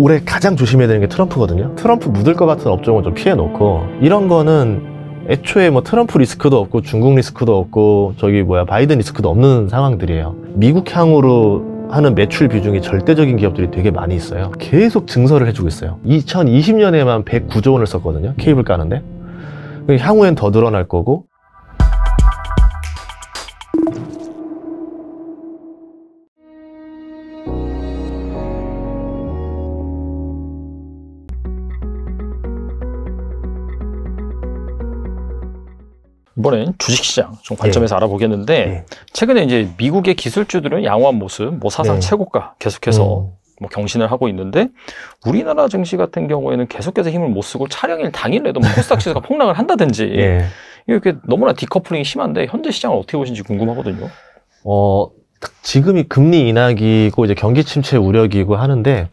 올해 가장 조심해야 되는 게 트럼프거든요. 트럼프 묻을 것 같은 업종을 좀 피해 놓고 이런 거는 애초에 뭐 트럼프 리스크도 없고 중국 리스크도 없고 저기 뭐야 바이든 리스크도 없는 상황들이에요. 미국 향으로 하는 매출 비중이 절대적인 기업들이 되게 많이 있어요. 계속 증설을 해주고 있어요. 2020년에만 109조 원을 썼거든요. 케이블 까는데. 향후엔 더 늘어날 거고 이번엔 주식시장 좀 관점에서 네. 알아보겠는데 네. 최근에 이제 미국의 기술주들은 양호한 모습, 뭐 사상 네. 최고가 계속해서 음. 뭐 경신을 하고 있는데 우리나라 증시 같은 경우에는 계속해서 힘을 못 쓰고 촬영일 당일에도 뭐 코스닥 지수가 폭락을 한다든지 예. 이렇게 너무나 디커플링이 심한데 현재 시장을 어떻게 보시는지 궁금하거든요. 어 지금이 금리 인하기고 이제 경기 침체 우려기고 하는데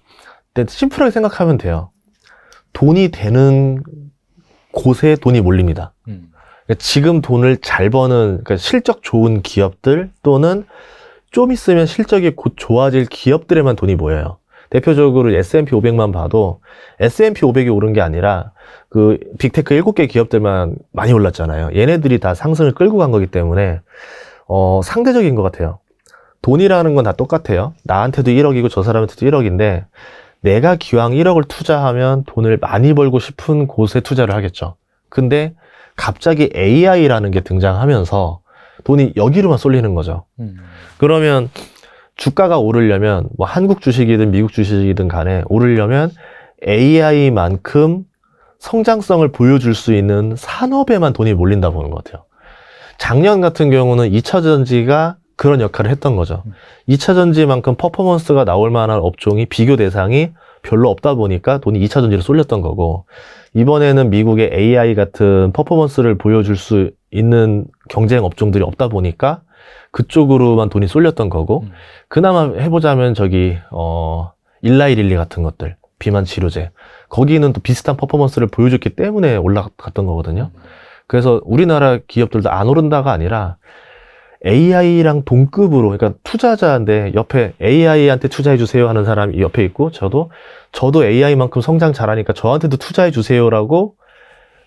심플하게 생각하면 돼요. 돈이 되는 곳에 돈이 몰립니다. 그러니까 지금 돈을 잘 버는 그러니까 실적 좋은 기업들 또는 좀 있으면 실적이 곧 좋아질 기업들에만 돈이 모여요. 대표적으로 S&P 500만 봐도 S&P 500이 오른 게 아니라 그 빅테크 7개 기업들만 많이 올랐잖아요. 얘네들이 다 상승을 끌고 간 거기 때문에 어, 상대적인 것 같아요. 돈이라는 건 다 똑같아요. 나한테도 1억이고 저 사람한테도 1억인데 내가 기왕 1억을 투자하면 돈을 많이 벌고 싶은 곳에 투자를 하겠죠. 근데 갑자기 AI라는 게 등장하면서 돈이 여기로만 쏠리는 거죠. 음. 그러면 주가가 오르려면 뭐 한국 주식이든 미국 주식이든 간에 오르려면 AI만큼 성장성을 보여줄 수 있는 산업에만 돈이 몰린다 보는 것 같아요. 작년 같은 경우는 2차 전지가 그런 역할을 했던 거죠. 2차 음. 전지만큼 퍼포먼스가 나올 만한 업종이 비교 대상이 별로 없다 보니까 돈이 2차 전지로 쏠렸던 거고 이번에는 미국의 AI 같은 퍼포먼스를 보여줄 수 있는 경쟁 업종들이 없다 보니까 그쪽으로만 돈이 쏠렸던 거고 음. 그나마 해보자면 저기 어 일라이릴리 같은 것들 비만 치료제 거기는 또 비슷한 퍼포먼스를 보여줬기 때문에 올라갔던 거거든요. 음. 그래서 우리나라 기업들도 안 오른다가 아니라 AI랑 동급으로 그러니까 투자자인데 옆에 AI한테 투자해 주세요 하는 사람이 옆에 있고 저도 저도 AI만큼 성장 잘하니까 저한테도 투자해 주세요라고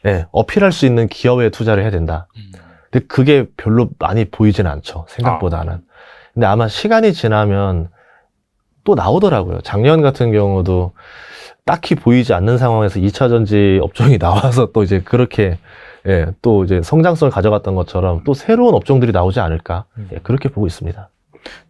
예, 어필할 수 있는 기업에 투자를 해야 된다. 근데 그게 별로 많이 보이지는 않죠. 생각보다는. 아. 근데 아마 시간이 지나면 또 나오더라고요. 작년 같은 경우도 딱히 보이지 않는 상황에서 2차 전지 업종이 나와서 또 이제 그렇게 예, 또 이제 성장성을 가져갔던 것처럼 또 새로운 업종들이 나오지 않을까 음. 예, 그렇게 보고 있습니다.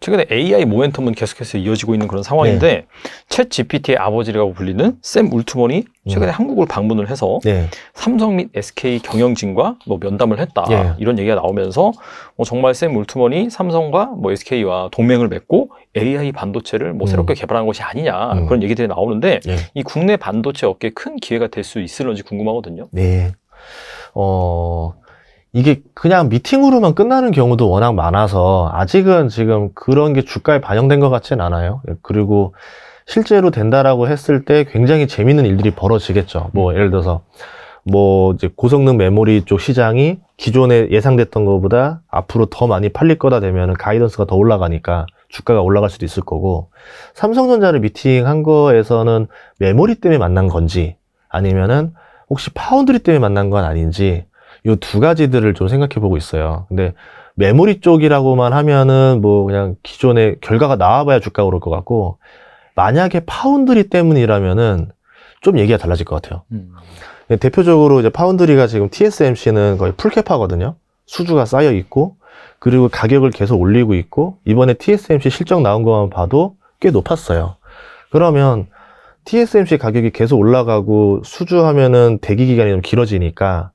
최근에 AI 모멘텀은 계속해서 이어지고 있는 그런 상황인데 챗 네. GPT의 아버지라고 불리는 샘 울트먼이 최근에 음. 한국을 방문을 해서 네. 삼성 및 SK 경영진과 뭐 면담을 했다 네. 이런 얘기가 나오면서 뭐 정말 샘 울트먼이 삼성과 뭐 SK와 동맹을 맺고 AI 반도체를 뭐 음. 새롭게 개발한 것이 아니냐 음. 그런 얘기들이 나오는데 예. 이 국내 반도체 업계 큰 기회가 될 수 있을런지 궁금하거든요. 네. 어, 이게 그냥 미팅으로만 끝나는 경우도 워낙 많아서 아직은 지금 그런 게 주가에 반영된 것 같진 않아요. 예, 그리고 실제로 된다라고 했을 때 굉장히 재밌는 일들이 벌어지겠죠. 뭐 음. 예를 들어서 뭐 이제 고성능 메모리 쪽 시장이 기존에 예상됐던 것보다 앞으로 더 많이 팔릴 거다 되면 가이던스가 더 올라가니까 주가가 올라갈 수도 있을 거고 삼성전자를 미팅한 거에서는 메모리 때문에 만난 건지 아니면은 혹시 파운드리 때문에 만난 건 아닌지 이 두 가지들을 좀 생각해 보고 있어요. 근데 메모리 쪽이라고만 하면은 뭐 그냥 기존의 결과가 나와봐야 주가 오를 것 같고 만약에 파운드리 때문이라면은 좀 얘기가 달라질 것 같아요. 음. 네, 대표적으로 이제 파운드리가 지금 TSMC는 거의 풀캡하거든요. 수주가 쌓여 있고 그리고 가격을 계속 올리고 있고 이번에 TSMC 실적 나온 것만 봐도 꽤 높았어요. 그러면 TSMC 가격이 계속 올라가고 수주하면은 대기 기간이 좀 길어지니까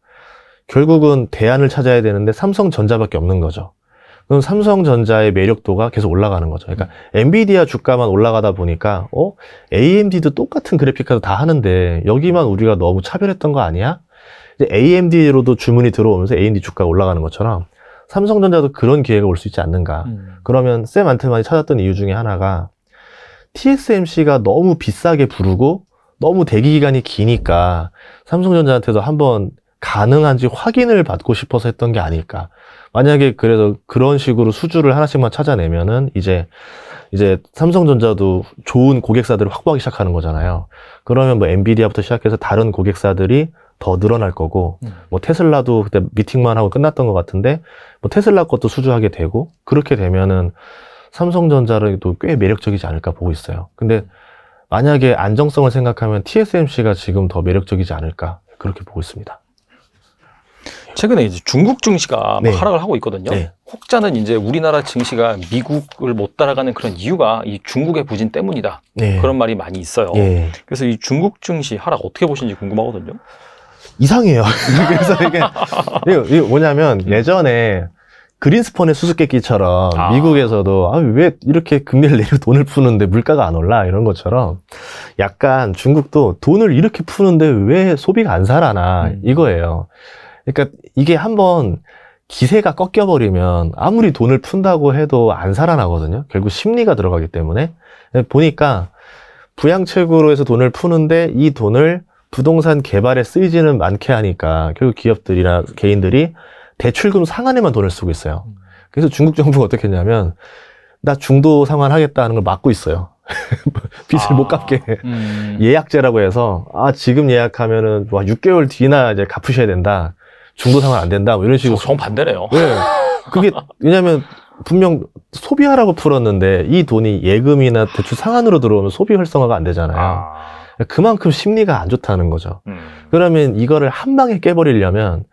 결국은 대안을 찾아야 되는데 삼성전자밖에 없는 거죠. 그럼 삼성전자의 매력도가 계속 올라가는 거죠. 그러니까 음. 엔비디아 주가만 올라가다 보니까 어 AMD도 똑같은 그래픽카드 다 하는데 여기만 우리가 너무 차별했던 거 아니야? 이제 AMD로도 주문이 들어오면서 AMD 주가가 올라가는 것처럼 삼성전자도 그런 기회가 올 수 있지 않는가. 음. 그러면 쌤한테 많이 찾았던 이유 중에 하나가 TSMC가 너무 비싸게 부르고 너무 대기 기간이 기니까 삼성전자한테도 한번 가능한지 확인을 받고 싶어서 했던 게 아닐까. 만약에 그래서 그런 식으로 수주를 하나씩만 찾아내면은 이제 이제 삼성전자도 좋은 고객사들을 확보하기 시작하는 거잖아요. 그러면 뭐 엔비디아부터 시작해서 다른 고객사들이 더 늘어날 거고 음. 뭐 테슬라도 그때 미팅만 하고 끝났던 것 같은데 뭐 테슬라 것도 수주하게 되고 그렇게 되면은 삼성전자를도 꽤 매력적이지 않을까 보고 있어요. 근데 만약에 안정성을 생각하면 TSMC가 지금 더 매력적이지 않을까 그렇게 보고 있습니다. 최근에 이제 중국 증시가 네. 하락을 하고 있거든요. 네. 혹자는 이제 우리나라 증시가 미국을 못 따라가는 그런 이유가 이 중국의 부진 때문이다. 네. 그런 말이 많이 있어요. 예. 그래서 이 중국 증시 하락 어떻게 보시는지 궁금하거든요. 이상해요. 그래서 이게, 이게 뭐냐면 예전에 그린스펀의 수수께끼처럼 아. 미국에서도 아, 왜 이렇게 금리를 내려 돈을 푸는데 물가가 안 올라 이런 것처럼 약간 중국도 돈을 이렇게 푸는데 왜 소비가 안 살아나 음. 이거예요. 그러니까 이게 한번 기세가 꺾여버리면 아무리 돈을 푼다고 해도 안 살아나거든요. 결국 심리가 들어가기 때문에 보니까 부양책으로 해서 돈을 푸는데 이 돈을 부동산 개발에 쓰이지는 않게 하니까 결국 기업들이나 개인들이 대출금 상한에만 돈을 쓰고 있어요. 음. 그래서 중국 정부가 어떻게 했냐면 나 중도 상환하겠다 하는 걸 막고 있어요. 빚을 아, 못 갚게 음. 예약제라고 해서 아 지금 예약하면은 와 6개월 뒤나 이제 갚으셔야 된다. 중도 상환 안 된다. 뭐 이런 식으로 정 반대네요. 네. 예. 그게 왜냐면 분명 소비하라고 풀었는데 이 돈이 예금이나 대출 상환으로 들어오면 소비 활성화가 안 되잖아요. 아. 그만큼 심리가 안 좋다는 거죠. 음. 그러면 이거를 한 방에 깨버리려면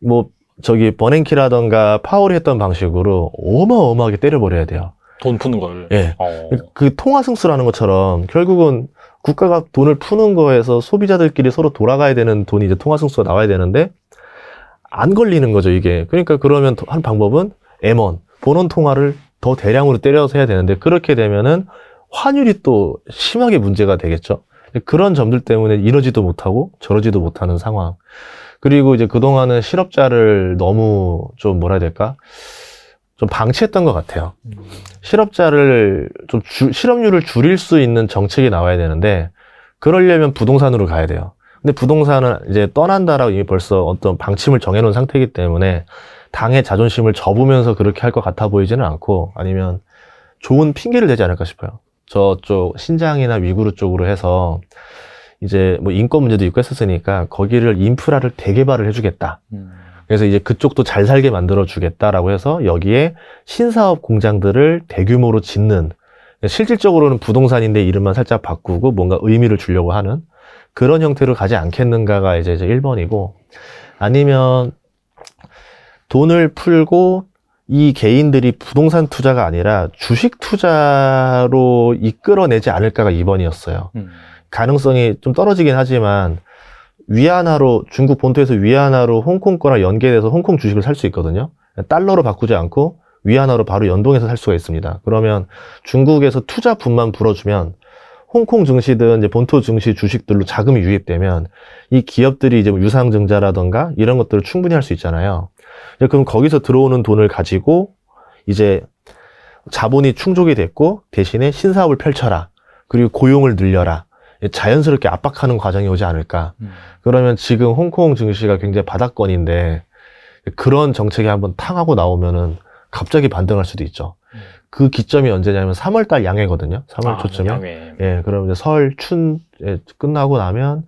뭐 저기 버냉키라던가 파울이 했던 방식으로 어마어마하게 때려버려야 돼요. 돈 푸는 걸. 예. 어. 그 통화 승수라는 것처럼 결국은 국가가 돈을 푸는 거에서 소비자들끼리 서로 돌아가야 되는 돈이 이제 통화 승수가 나와야 되는데 안 걸리는 거죠, 이게. 그러니까 그러면 한 방법은 M1 본원 통화를 더 대량으로 때려서 해야 되는데 그렇게 되면은 환율이 또 심하게 문제가 되겠죠. 그런 점들 때문에 이러지도 못하고 저러지도 못하는 상황. 그리고 이제 그동안은 실업자를 너무 좀 뭐라 해야 될까? 좀 방치했던 것 같아요. 실업자를 좀 주, 실업률을 줄일 수 있는 정책이 나와야 되는데 그러려면 부동산으로 가야 돼요. 근데 부동산은 이제 떠난다라고 이미 벌써 어떤 방침을 정해놓은 상태이기 때문에 당의 자존심을 접으면서 그렇게 할 것 같아 보이지는 않고 아니면 좋은 핑계를 대지 않을까 싶어요. 저쪽 신장이나 위구르 쪽으로 해서 이제 뭐 인권 문제도 있고 했었으니까 거기를 인프라를 대개발을 해주겠다. 음. 그래서 이제 그쪽도 잘 살게 만들어 주겠다라고 해서 여기에 신사업 공장들을 대규모로 짓는 실질적으로는 부동산인데 이름만 살짝 바꾸고 뭔가 의미를 주려고 하는 그런 형태로 가지 않겠는가가 이제 이제 1번이고 아니면 돈을 풀고 이 개인들이 부동산 투자가 아니라 주식 투자로 이끌어내지 않을까가 2번이었어요. 음. 가능성이 좀 떨어지긴 하지만 위안화로 중국 본토에서 위안화로 홍콩 거랑 연계돼서 홍콩 주식을 살 수 있거든요. 달러로 바꾸지 않고 위안화로 바로 연동해서 살 수가 있습니다. 그러면 중국에서 투자분만 불어주면 홍콩 증시든 이제 본토 증시 주식들로 자금이 유입되면 이 기업들이 이제 뭐 유상증자라던가 이런 것들을 충분히 할 수 있잖아요. 그럼 거기서 들어오는 돈을 가지고 이제 자본이 충족이 됐고 대신에 신사업을 펼쳐라. 그리고 고용을 늘려라. 자연스럽게 압박하는 과정이 오지 않을까. 음. 그러면 지금 홍콩 증시가 굉장히 바닥권인데 그런 정책이 한번 탕하고 나오면은 갑자기 반등할 수도 있죠. 음. 그 기점이 언제냐면 3월달 양해거든요. 3월 아, 네, 초쯤에. 양해. 음. 예, 그럼 이제 설, 춘 예, 끝나고 나면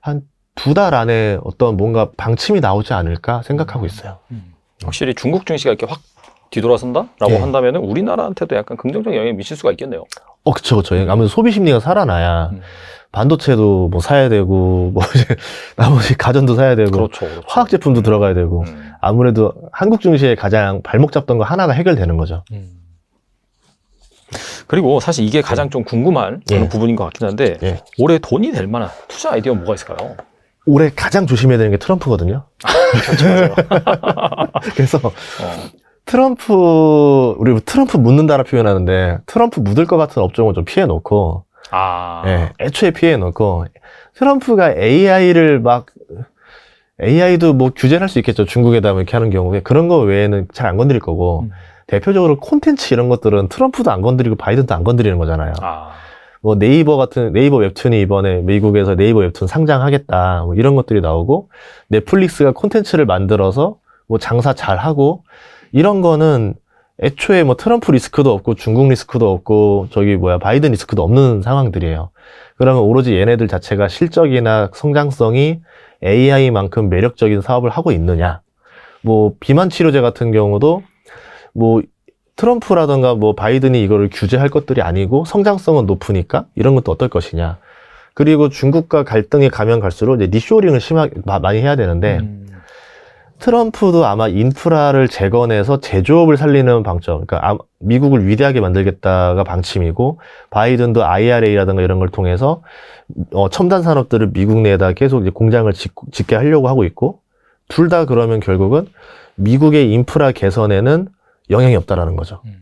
한 두 달 안에 어떤 뭔가 방침이 나오지 않을까 생각하고 음. 있어요. 음. 음. 확실히 중국 증시가 이렇게 확 뒤돌아선다라고 예. 한다면은 우리나라한테도 약간 긍정적 영향이 미칠 수가 있겠네요. 어, 그쵸, 그쵸. 아무래도 소비 심리가 살아나야 음. 반도체도 뭐 사야 되고, 뭐 이제 나머지 가전도 사야 되고, 그렇죠, 그렇죠. 화학 제품도 음. 들어가야 되고, 음. 아무래도 한국 증시에 가장 발목 잡던 거 하나가 해결되는 거죠. 음. 그리고 사실 이게 가장 네. 좀 궁금한 그런 예. 부분인 것 같긴 한데, 예. 올해 돈이 될 만한 투자 아이디어 뭐가 있을까요? 올해 가장 조심해야 되는 게 트럼프거든요. 아, 그렇죠, 그렇죠. 그래서 어. 트럼프 우리 트럼프 묻는다라 표현하는데 트럼프 묻을 것 같은 업종을 좀 피해 놓고 아. 예, 애초에 피해 놓고 트럼프가 AI를 막 AI도 뭐 규제를 할 수 있겠죠 중국에다 뭐 이렇게 하는 경우에 그런 거 외에는 잘 안 건드릴 거고 음. 대표적으로 콘텐츠 이런 것들은 트럼프도 안 건드리고 바이든도 안 건드리는 거잖아요. 아. 뭐 네이버 같은 네이버 웹툰이 이번에 미국에서 네이버 웹툰 상장하겠다 뭐 이런 것들이 나오고 넷플릭스가 콘텐츠를 만들어서 뭐 장사 잘하고 이런 거는 애초에 뭐 트럼프 리스크도 없고 중국 리스크도 없고 저기 뭐야 바이든 리스크도 없는 상황들이에요. 그러면 오로지 얘네들 자체가 실적이나 성장성이 AI만큼 매력적인 사업을 하고 있느냐. 뭐 비만 치료제 같은 경우도 뭐 트럼프라던가 뭐 바이든이 이거를 규제할 것들이 아니고 성장성은 높으니까 이런 것도 어떨 것이냐. 그리고 중국과 갈등이 가면 갈수록 이제 리쇼링을 심하게 많이 해야 되는데 음. 트럼프도 아마 인프라를 재건해서 제조업을 살리는 방점, 그러니까 미국을 위대하게 만들겠다가 방침이고 바이든도 IRA라든가 이런 걸 통해서 어, 첨단 산업들을 미국 내에다 계속 이제 공장을 짓, 짓게 하려고 하고 있고 둘 다 그러면 결국은 미국의 인프라 개선에는 영향이 없다라는 거죠. 음.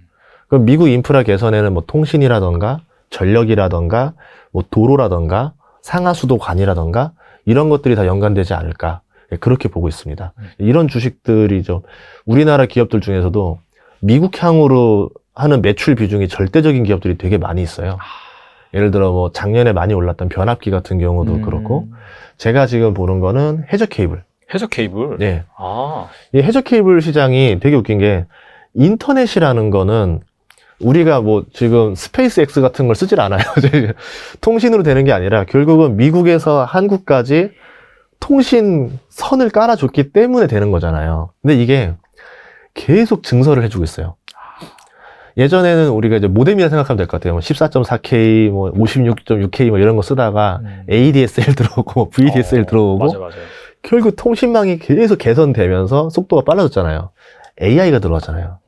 그럼 미국 인프라 개선에는 뭐 통신이라던가 전력이라던가 뭐 도로라던가 상하수도관이라던가 이런 것들이 다 연관되지 않을까. 예, 그렇게 보고 있습니다. 음. 이런 주식들이 좀 우리나라 기업들 중에서도 미국향으로 하는 매출 비중이 절대적인 기업들이 되게 많이 있어요. 아. 예를 들어 뭐 작년에 많이 올랐던 변압기 같은 경우도 음. 그렇고 제가 지금 보는 거는 해저 케이블. 해저 케이블. 네. 아. 이 해저 케이블 시장이 되게 웃긴 게 인터넷이라는 거는 우리가 뭐 지금 스페이스 X 같은 걸 쓰질 않아요. 통신으로 되는 게 아니라 결국은 미국에서 한국까지 통신 선을 깔아줬기 때문에 되는 거잖아요. 근데 이게 계속 증설을 해주고 있어요. 예전에는 우리가 이제 모뎀이라 생각하면 될 것 같아요. 뭐 14.4K, 뭐 56.6K 뭐 이런 거 쓰다가 음. ADSL 들어오고 뭐 VDSL 어, 들어오고 맞아, 맞아. 결국 통신망이 계속 개선되면서 속도가 빨라졌잖아요. AI가 들어왔잖아요.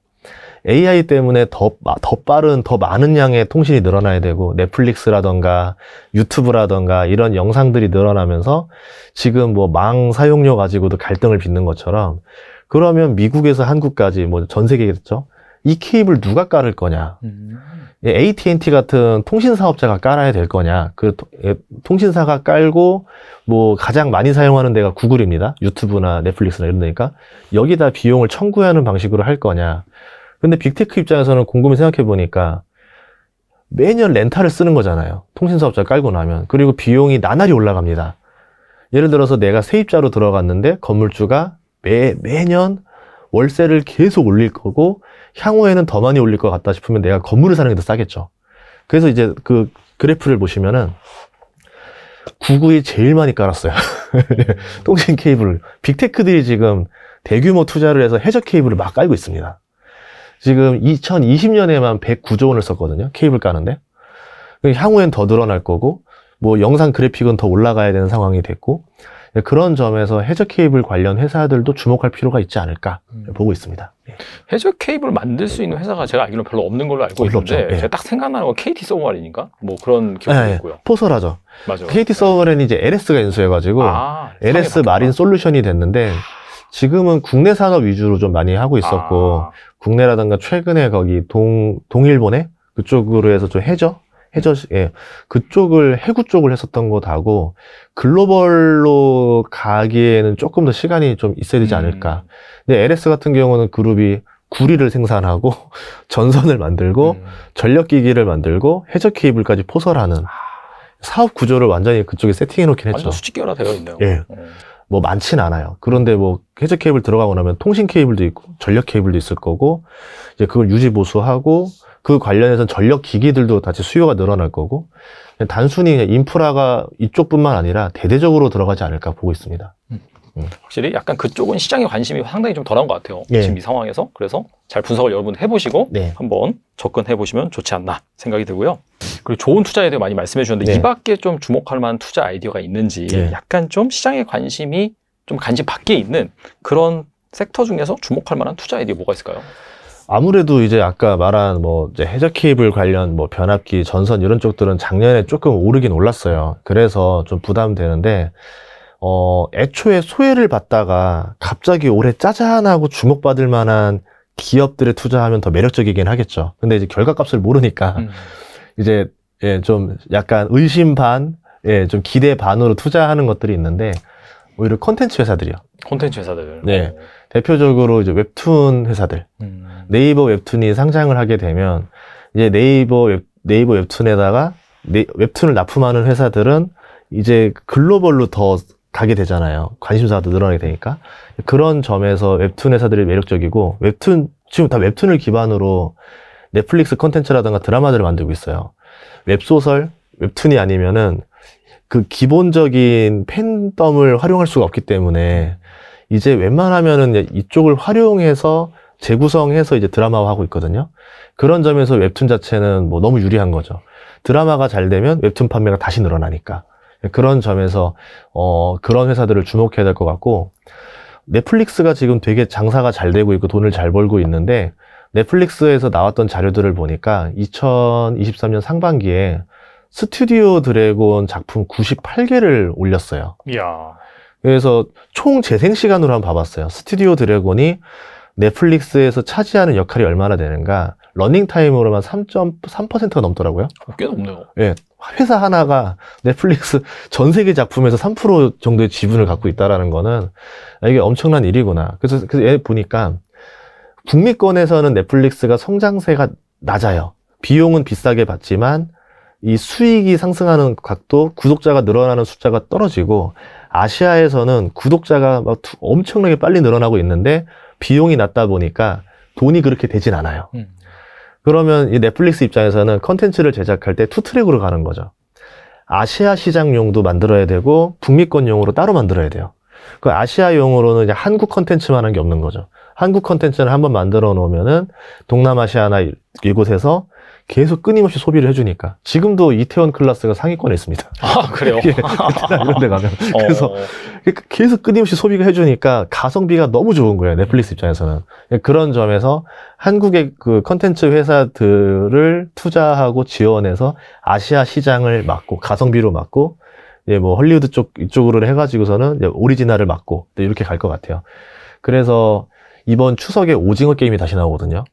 AI 때문에 더, 더 빠른, 더 많은 양의 통신이 늘어나야 되고, 넷플릭스라던가, 유튜브라던가, 이런 영상들이 늘어나면서, 지금 뭐 망 사용료 가지고도 갈등을 빚는 것처럼, 그러면 미국에서 한국까지, 뭐 전 세계겠죠? 그렇죠? 이 케이블 누가 깔을 거냐? 음. 예, AT&T 같은 통신 사업자가 깔아야 될 거냐? 그 예, 통신사가 깔고 뭐 가장 많이 사용하는 데가 구글입니다. 유튜브나 넷플릭스나 이런 데니까 여기다 비용을 청구하는 방식으로 할 거냐? 근데 빅테크 입장에서는 곰곰이 생각해 보니까 매년 렌탈을 쓰는 거잖아요. 통신사업자 깔고 나면. 그리고 비용이 나날이 올라갑니다. 예를 들어서 내가 세입자로 들어갔는데 건물주가 매, 매년 월세를 계속 올릴 거고 향후에는 더 많이 올릴 것 같다 싶으면 내가 건물을 사는 게 더 싸겠죠. 그래서 이제 그 그래프를 보시면은 99이 제일 많이 깔았어요. 통신 케이블. 빅테크들이 지금 대규모 투자를 해서 해적 케이블을 막 깔고 있습니다. 지금 2020년에만 109조 원을 썼거든요. 케이블 까는데. 그 향후엔 더 늘어날 거고 뭐 영상 그래픽은 더 올라가야 되는 상황이 됐고 그런 점에서 해저 케이블 관련 회사들도 주목할 필요가 있지 않을까 음. 보고 있습니다. 예. 해저 케이블 만들 수 있는 회사가 제가 알기로 별로 없는 걸로 알고 있는데 없 예. 제가 딱 생각나는 건 KT 서머랜인가? 뭐 그런 기억이 예, 예. 있고요. 포설하죠. 맞아. KT 서머랜이 이제 LS가 인수해가지고 아, LS 마린 솔루션이 됐는데. 아. 지금은 국내 산업 위주로 좀 많이 하고 있었고 아. 국내라든가 최근에 거기 동 동일본에 그쪽으로 해서 좀 해저 해저 예 그쪽을 해구 쪽을 했었던 것 하고 글로벌로 가기에는 조금 더 시간이 좀 있어야 되지 음. 않을까. 근데 LS 같은 경우는 그룹이 구리를 생산하고 전선을 만들고 음. 전력기기를 만들고 해저 케이블까지 포설하는 아. 사업 구조를 완전히 그쪽에 세팅해 놓긴 했죠. 수직계열화 되어 있네요. 예. 음. 뭐 많진 않아요. 그런데 뭐 해제 케이블 들어가고 나면 통신 케이블도 있고 전력 케이블도 있을 거고 이제 그걸 유지 보수하고 그 관련해서는 전력 기기들도 다시 수요가 늘어날 거고 단순히 인프라가 이쪽뿐만 아니라 대대적으로 들어가지 않을까 보고 있습니다. 음. 음. 확실히 약간 그쪽은 시장의 관심이 상당히 좀 덜한 것 같아요. 네. 지금 이 상황에서 그래서 잘 분석을 여러분 해보시고 네. 한번 접근해 보시면 좋지 않나 생각이 들고요. 그리고 좋은 투자에 대해 많이 말씀해 주셨는데 네. 이밖에 좀 주목할 만한 투자 아이디어가 있는지 예. 약간 좀 시장의 관심이 좀 관심 밖에 있는 그런 섹터 중에서 주목할 만한 투자 아이디어 뭐가 있을까요? 아무래도 이제 아까 말한 뭐 이제 해저 케이블 관련 뭐 변압기 전선 이런 쪽들은 작년에 조금 오르긴 올랐어요. 그래서 좀 부담되는데 어, 애초에 소외를 받다가 갑자기 올해 짜잔하고 주목받을 만한 기업들에 투자하면 더 매력적이긴 하겠죠. 근데 이제 결과값을 모르니까 음. 이제 예, 좀 약간 의심 반, 예, 좀 기대 반으로 투자하는 것들이 있는데 오히려 콘텐츠 회사들이요. 콘텐츠 회사들. 네. 오. 어. 대표적으로 이제 웹툰 회사들. 음. 네이버 웹툰이 상장을 하게 되면 이제 네이버 웹, 네이버 웹툰에다가 네, 웹툰을 납품하는 회사들은 이제 글로벌로 더 가게 되잖아요. 관심사도 늘어나게 되니까. 그런 점에서 웹툰 회사들이 매력적이고, 웹툰, 지금 다 웹툰을 기반으로 넷플릭스 컨텐츠라든가 드라마들을 만들고 있어요. 웹소설, 웹툰이 아니면은 그 기본적인 팬덤을 활용할 수가 없기 때문에 이제 웬만하면은 이쪽을 활용해서 재구성해서 이제 드라마화하고 있거든요. 그런 점에서 웹툰 자체는 뭐 너무 유리한 거죠. 드라마가 잘 되면 웹툰 판매가 다시 늘어나니까. 그런 점에서 어, 그런 회사들을 주목해야 될 것 같고 넷플릭스가 지금 되게 장사가 잘 되고 있고 돈을 잘 벌고 있는데 넷플릭스에서 나왔던 자료들을 보니까 2023년 상반기에 스튜디오 드래곤 작품 98개를 올렸어요. 이야. 그래서 총 재생 시간으로 한번 봐봤어요. 스튜디오 드래곤이 넷플릭스에서 차지하는 역할이 얼마나 되는가. 러닝 타임으로만 3.3%가 넘더라고요. 꽤 넘네요. 예, 네, 회사 하나가 넷플릭스 전 세계 작품에서 3% 정도의 지분을 갖고 있다라는 거는 아, 이게 엄청난 일이구나. 그래서 그래서 보니까 북미권에서는 넷플릭스가 성장세가 낮아요. 비용은 비싸게 받지만 이 수익이 상승하는 각도, 구독자가 늘어나는 숫자가 떨어지고 아시아에서는 구독자가 막 엄청나게 빨리 늘어나고 있는데 비용이 낮다 보니까 돈이 그렇게 되진 않아요. 음. 그러면 이 넷플릭스 입장에서는 컨텐츠를 제작할 때 투 트랙으로 가는 거죠. 아시아 시장용도 만들어야 되고 북미권용으로 따로 만들어야 돼요. 그 아시아용으로는 한국 컨텐츠만 한 게 없는 거죠. 한국 컨텐츠를 한번 만들어 놓으면은 동남아시아나 이곳에서 계속 끊임없이 소비를 해주니까 지금도 이태원 클라스가 상위권에 있습니다. 아 그래요? 예, 이런데 가면 어. 그래서 그 계속 끊임없이 소비가 해주니까 가성비가 너무 좋은 거예요 넷플릭스 입장에서는 예, 그런 점에서 한국의 그 컨텐츠 회사들을 투자하고 지원해서 아시아 시장을 막고 가성비로 막고 예, 뭐 헐리우드 쪽 이쪽으로 해가지고서는 오리지널을 막고 이렇게 갈 것 같아요. 그래서 이번 추석에 오징어 게임이 다시 나오거든요.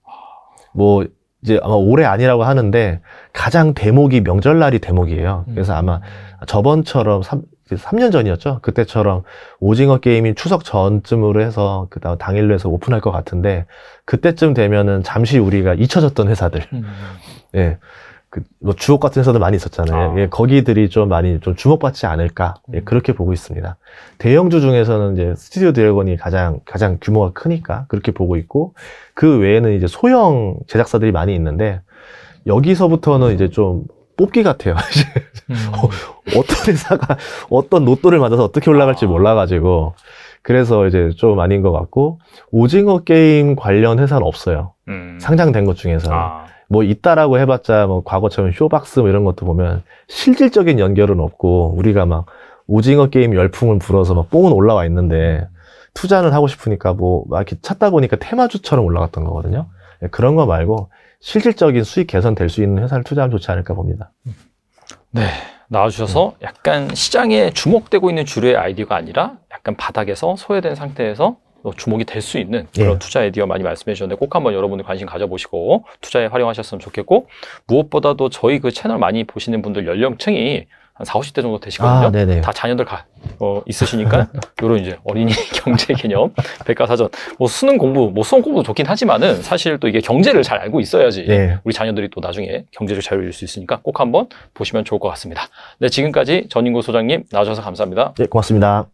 뭐 이제 아마 올해 아니라고 하는데 가장 대목이 명절날이 대목이에요. 음. 그래서 아마 저번처럼 3, 3년 전이었죠. 그때처럼 오징어 게임이 추석 전쯤으로 해서 그다음 당일로 해서 오픈할 것 같은데 그때쯤 되면은 잠시 우리가 잊혀졌던 회사들. 음. 예. 음. 네. 그뭐 주옥 같은 회사들 많이 있었잖아요. 아. 예, 거기들이 좀 많이 좀 주목받지 않을까 예, 음. 그렇게 보고 있습니다. 대형주 중에서는 이제 스튜디오 드래곤이 가장 가장 규모가 크니까 그렇게 보고 있고 그 외에는 이제 소형 제작사들이 많이 있는데 여기서부터는 이제 좀 뽑기 같아요. 음. 어, 어떤 회사가 어떤 로또를 맞아서 어떻게 올라갈지 아. 몰라가지고 그래서 이제 좀 아닌 것 같고 오징어 게임 관련 회사는 없어요. 음. 상장된 것 중에서. 아. 뭐 있다라고 해봤자 뭐 과거처럼 쇼박스 뭐 이런 것도 보면 실질적인 연결은 없고 우리가 막 오징어 게임 열풍을 불어서 막 뽕은 올라와 있는데 투자를 하고 싶으니까 뭐막 이렇게 찾다 보니까 테마주처럼 올라갔던 거거든요. 예, 그런 거 말고 실질적인 수익 개선될 수 있는 회사를 투자하면 좋지 않을까 봅니다. 네. 나와주셔서 음. 약간 시장에 주목되고 있는 주류의 아이디어가 아니라 약간 바닥에서 소외된 상태에서 어, 주목이 될 수 있는 예. 그런 예. 투자 아이디어 많이 말씀해 주셨는데 꼭 한번 여러분들 관심 가져보시고 투자에 활용하셨으면 좋겠고 무엇보다도 저희 그 채널 많이 보시는 분들 연령층이 한 40, 50대 정도 되시거든요. 아, 다 자녀들 가, 어, 있으시니까 요런 이제 어린이 경제 개념, 백과사전, 뭐 수능 공부, 뭐수능 공부도 좋긴 하지만은 사실 또 이게 경제를 잘 알고 있어야지 네. 우리 자녀들이 또 나중에 경제를 자유로울 수 있으니까 꼭 한번 보시면 좋을 것 같습니다. 네, 지금까지 전인구 소장님 나와주셔서 감사합니다. 네, 고맙습니다.